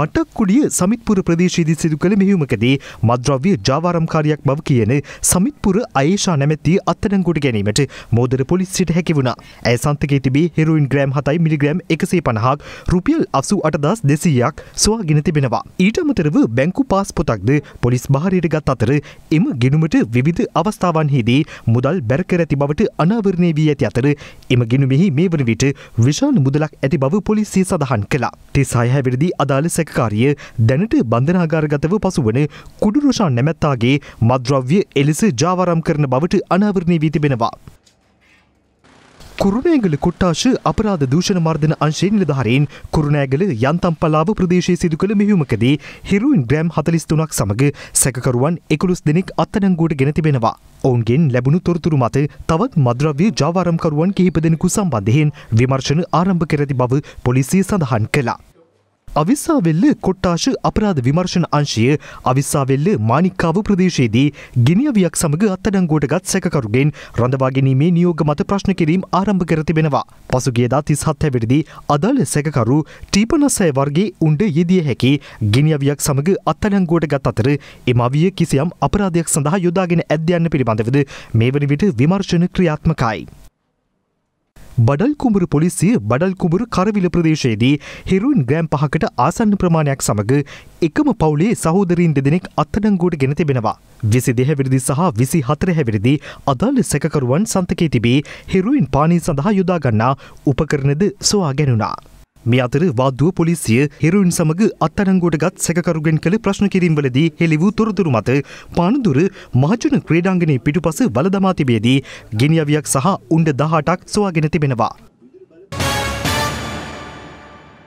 මටක්කුඩිය සමිත්පුර ප්‍රදේශයේදී සිදු කළ මෙහිුමකදී මද්‍රව්‍ය ජාවාරම්කාරයක් බව කියන සමිත්පුර අයේෂා නැමැති අත්අඩංගුවට ගැනීමට මෝදර පොලිසියට හැකි වුණා. ඇය සන්තකයේ තිබී හෙරොයින් ග්‍රෑම් 7යි මිලිග්‍රෑම් 150ක් රුපියල් 88100ක් සොයාගෙන තිබෙනවා. ඊට අමතරව බැංකු පාස් පොතක්ද පොලිස් භාරයට ගත් අතර එම ගිණුමට විවිධ අවස්ථාවන්හිදී මුදල් බැර කර ඇති බවට අනාවරණය වී ඇති අතර එම ගිණුමෙහි මේ වන විට විශාල මුදලක් ඇති බව පොලිසිය සඳහන් කළා. 36 වෙනිදී අදාළ සැක නාට්‍යකාරිය දැනට බන්ධනාගාරගතව පසුවන කුඩුරුෂාන් නැමැත්තාගේ මද්‍රව්‍ය එලෙස ජාවාරම් කරන බවට අනාවරණය වී තිබෙනවා. කුරුණෑගල කොට්ටාශ අපරාධ දූෂණ මර්ධන අංශයේ නිලධාරීන් කුරුණෑගල යන්තම්පලාව ප්‍රදේශයේ සිදු කළ මෙහෙයුමකදී හෙරෝයින් ග්‍රෑම් 43ක් සමග සැකකරුවන් 11 දෙනෙක් අත්අඩංගුවට ගෙන තිබෙනවා. ඔවුන්ගෙන් ලැබුණු තොරතුරු මත තවත් මද්‍රව්‍ය ජාවාරම්කරුවන් කිහිප දෙනෙකු සම්බන්ධයෙන් විමර්ශන ආරම්භ කර ඇති බව පොලිසිය සඳහන් කළා. අවිස්සාවෙල්ල කොට්ටාශ අපරාධ විමර්ශන අංශය අවිස්සාවෙල්ල මානික්කාව ප්‍රදේශයේදී ගිනියවියක් සමඟ අත්තඩංගුවට ගත් සැකකරුගෙන් රඳවාගැනීමේ නියෝග මත ප්‍රශ්න කිරීම් ආරම්භ කර තිබෙනවා. පසුගියදා තිස් හත්හැවිරිදි අදාළ සැකකරු ටීපනස්සය වර්ගේ උන්ඩ යෙදිය හැකි ගිනියවියක් සමඟ අත්තඩංගුවට ගත් අතර එම අවිය කිසියම් අපරාධයක් සඳහා යොදාගෙන ඇද්‍යන්න පිළිබඳවද මේ වනි විට විමර්ශන ක්‍රියාත්මකයි. බඩල්කුඹුරු පොලිසිය බඩල්කුඹුරු කරවිල ප්‍රදේශයේදී හෙරුන් ග්‍රෑම් පහකට ආසන්න ප්‍රමාණයක් සමඟ එකම පවුලේ සහෝදරීන් දෙදෙනෙක් අත්අඩංගුවට ගෙන තිබෙනවා. විසි දෙහැවිරිදි සහ විසි හතර හැවිරිදි අදාළ සැකකරුවන් සන්තකේ තිබී හෙරුයින් පානී සඳහා යොදාගන්නා උපකරණද සොයා ගැනුණා. මේ අතර වාදුව පොලිසිය හෙරුයින් සමග අත්අඩංගුවටගත් සැකකරුගෙන් කළ ප්‍රශ්න කිරීම්වලදී හෙළි වූ තොරතුරු මත පානදුර මහජන ක්‍රීඩාංගණයේ පිටුපස වලදමා තිබේදී ගෙනියවියක් සහ උණ්ඩ 18ක් සොයාගෙන තිබෙනවා.